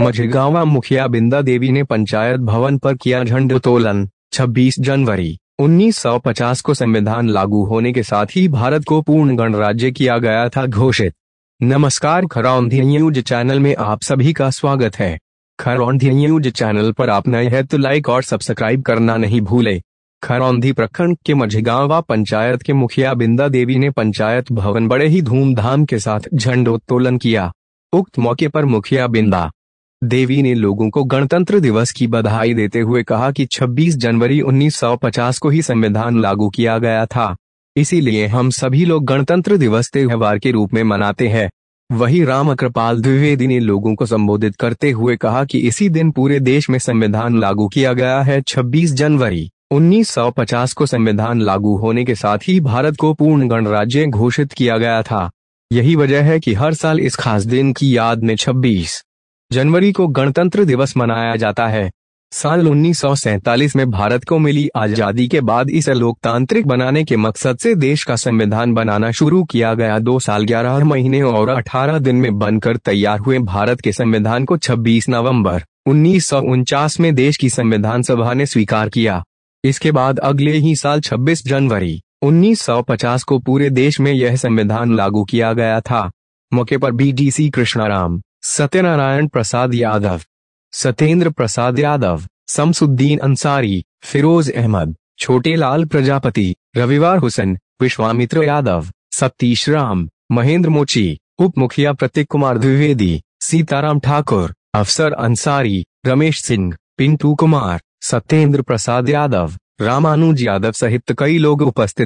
मझगावा मुखिया बिंदा देवी ने पंचायत भवन पर किया झंडोत्तोलन 26 जनवरी 1950 को संविधान लागू होने के साथ ही भारत को पूर्ण गणराज्य किया गया था घोषित नमस्कार खरौंधी न्यूज चैनल में आप सभी का स्वागत है खरौंधी न्यूज चैनल पर आप नए हैं तो लाइक और सब्सक्राइब करना नहीं भूले खरौंधी प्रखंड के मझगांवा पंचायत के मुखिया बिंदा देवी ने पंचायत भवन बड़े ही धूमधाम के साथ झंडोत्तोलन किया उक्त मौके पर मुखिया बिंदा देवी ने लोगों को गणतंत्र दिवस की बधाई देते हुए कहा कि 26 जनवरी 1950 को ही संविधान लागू किया गया था इसीलिए हम सभी लोग गणतंत्र दिवस त्योहार के रूप में मनाते हैं वही राम अकृपाल द्विवेदी ने लोगों को संबोधित करते हुए कहा कि इसी दिन पूरे देश में संविधान लागू किया गया है 26 जनवरी 1950 को संविधान लागू होने के साथ ही भारत को पूर्ण गणराज्य घोषित किया गया था यही वजह है कि हर साल इस खास दिन की याद में 26 जनवरी को गणतंत्र दिवस मनाया जाता है साल उन्नीस में भारत को मिली आजादी के बाद इसे लोकतांत्रिक बनाने के मकसद से देश का संविधान बनाना शुरू किया गया दो साल ग्यारह महीने और अठारह दिन में बनकर तैयार हुए भारत के संविधान को छब्बीस नवम्बर उन्नीस में देश की संविधान सभा ने स्वीकार किया इसके बाद अगले ही साल 26 जनवरी 1950 को पूरे देश में यह संविधान लागू किया गया था मौके पर बीडीसी कृष्णाराम सत्यनारायण प्रसाद यादव सत्येंद्र प्रसाद यादव समसुद्दीन अंसारी फिरोज अहमद छोटे लाल प्रजापति रविवार हुसैन विश्वामित्र यादव सतीश राम महेंद्र मोची उप मुखिया प्रतीक कुमार द्विवेदी सीताराम ठाकुर अफसर अंसारी रमेश सिंह पिंटू कुमार सत्येंद्र प्रसाद यादव रामानुज यादव सहित कई लोग उपस्थित